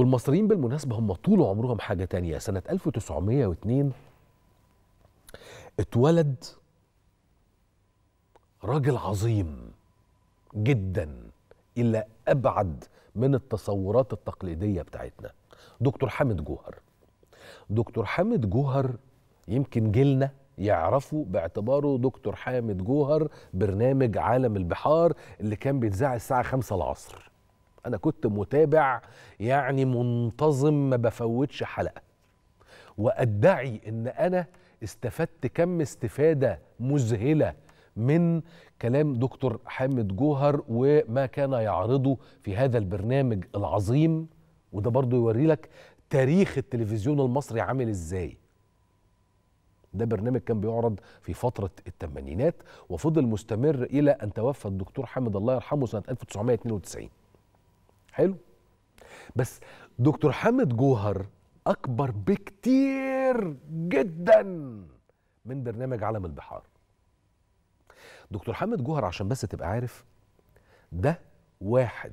والمصريين بالمناسبة هم طول عمرهم حاجة تانية سنة 1902 اتولد راجل عظيم جدا إلى أبعد من التصورات التقليدية بتاعتنا دكتور حامد جوهر دكتور حامد جوهر يمكن جيلنا يعرفوا باعتباره دكتور حامد جوهر برنامج عالم البحار اللي كان بيتذاع الساعة 5 العصر انا كنت متابع يعني منتظم ما بفوتش حلقه وادعي ان انا استفدت كم استفاده مذهله من كلام دكتور حامد جوهر وما كان يعرضه في هذا البرنامج العظيم وده برضو يوري لك تاريخ التلفزيون المصري عامل ازاي ده برنامج كان بيعرض في فترة الثمانينات وفضل مستمر إلى أن توفى الدكتور حامد الله يرحمه سنة 1992 حلو بس دكتور حامد جوهر اكبر بكتير جدا من برنامج عالم البحار دكتور حامد جوهر عشان بس تبقى عارف ده واحد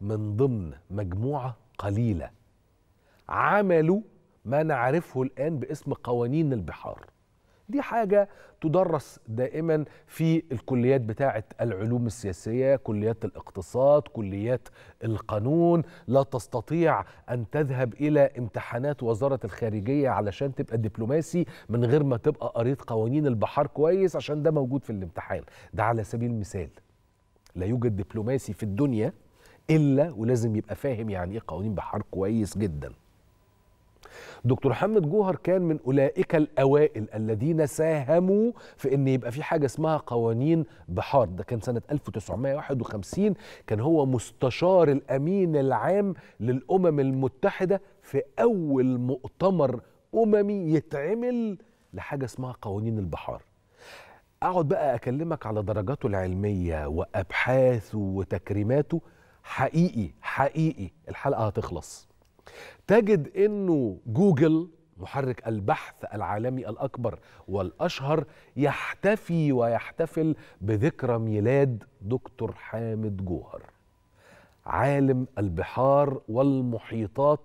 من ضمن مجموعه قليله عملوا ما نعرفه الان باسم قوانين البحار دي حاجه تدرس دائما في الكليات بتاعه العلوم السياسيه كليات الاقتصاد كليات القانون لا تستطيع ان تذهب الى امتحانات وزاره الخارجيه علشان تبقى دبلوماسي من غير ما تبقى قريت قوانين البحار كويس عشان ده موجود في الامتحان ده على سبيل المثال لا يوجد دبلوماسي في الدنيا الا ولازم يبقى فاهم يعني ايه قوانين بحار كويس جدا دكتور محمد جوهر كان من أولئك الأوائل الذين ساهموا في أن يبقى في حاجة اسمها قوانين بحار ده كان سنة 1951 كان هو مستشار الأمين العام للأمم المتحدة في أول مؤتمر أممي يتعمل لحاجة اسمها قوانين البحار اقعد بقى اكلمك على درجاته العلميه وابحاثه وتكريماته حقيقي حقيقي الحلقه هتخلص تجد انه جوجل محرك البحث العالمي الاكبر والاشهر يحتفي ويحتفل بذكرى ميلاد دكتور حامد جوهر عالم البحار والمحيطات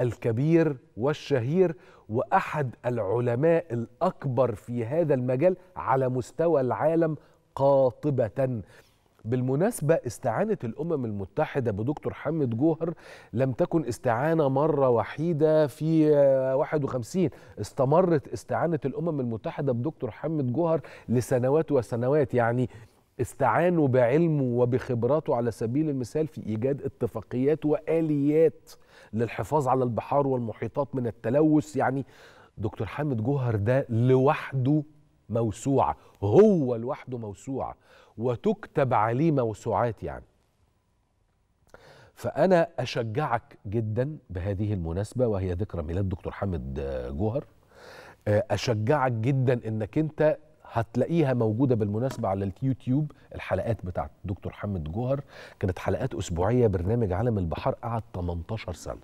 الكبير والشهير واحد العلماء الاكبر في هذا المجال على مستوى العالم قاطبه بالمناسبة استعانة الأمم المتحدة بدكتور حمد جوهر لم تكن استعانة مرة وحيدة في 51 استمرت استعانة الأمم المتحدة بدكتور حمد جوهر لسنوات وسنوات يعني استعانوا بعلمه وبخبراته على سبيل المثال في ايجاد اتفاقيات واليات للحفاظ على البحار والمحيطات من التلوث يعني دكتور حمد جوهر ده لوحده موسوعة هو لوحده موسوعة وتكتب عليه موسوعات يعني فأنا أشجعك جدا بهذه المناسبة وهي ذكرى ميلاد دكتور حامد آه، جوهر آه، أشجعك جدا إنك أنت هتلاقيها موجودة بالمناسبة على اليوتيوب الحلقات بتاعة دكتور حامد جوهر كانت حلقات أسبوعية برنامج عالم البحار قعد 18 سنة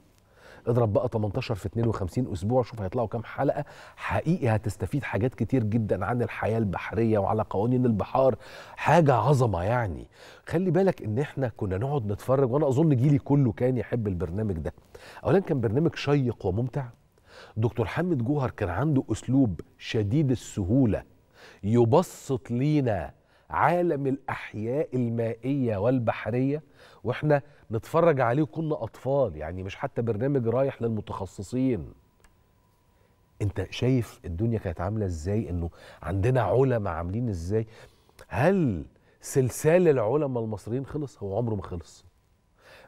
اضرب بقى 18 في 52 اسبوع شوف هيطلعوا كام حلقه حقيقي هتستفيد حاجات كتير جدا عن الحياه البحريه وعلى قوانين البحار حاجه عظمه يعني خلي بالك ان احنا كنا نقعد نتفرج وانا اظن جيلي كله كان يحب البرنامج ده اولا كان برنامج شيق وممتع دكتور حامد جوهر كان عنده اسلوب شديد السهوله يبسط لينا عالم الأحياء المائية والبحرية وإحنا نتفرج عليه كنا أطفال يعني مش حتى برنامج رايح للمتخصصين أنت شايف الدنيا كانت عاملة إزاي إنه عندنا علماء عاملين إزاي هل سلسال العلماء المصريين خلص هو عمره ما خلص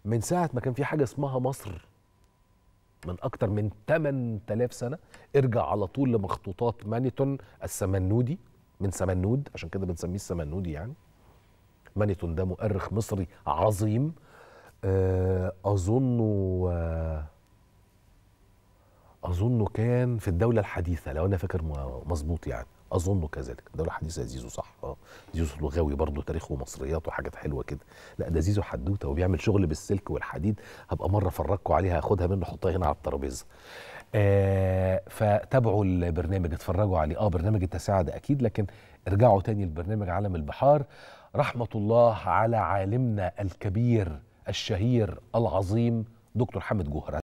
من ساعة ما كان في حاجة اسمها مصر من أكتر من 8000 سنة ارجع على طول لمخطوطات مانيتون السمنودي من سمنود عشان كده بنسميه السمنودي يعني مانيتون ده مؤرخ مصري عظيم آه، اظنه آه، اظنه كان في الدوله الحديثه لو انا فاكر مظبوط يعني اظنه كذلك الدوله الحديثه زيزو صح آه، زيزو لغاوي برضه تاريخه ومصريات وحاجات حلوه كده لا ده زيزو حدوته وبيعمل شغل بالسلك والحديد هبقى مره افرجكم عليها هاخدها منه احطها هنا على الترابيزه آه فتابعوا البرنامج اتفرجوا عليه اه برنامج التساعد اكيد لكن ارجعوا تاني لبرنامج عالم البحار رحمة الله على عالمنا الكبير الشهير العظيم دكتور حامد جوهر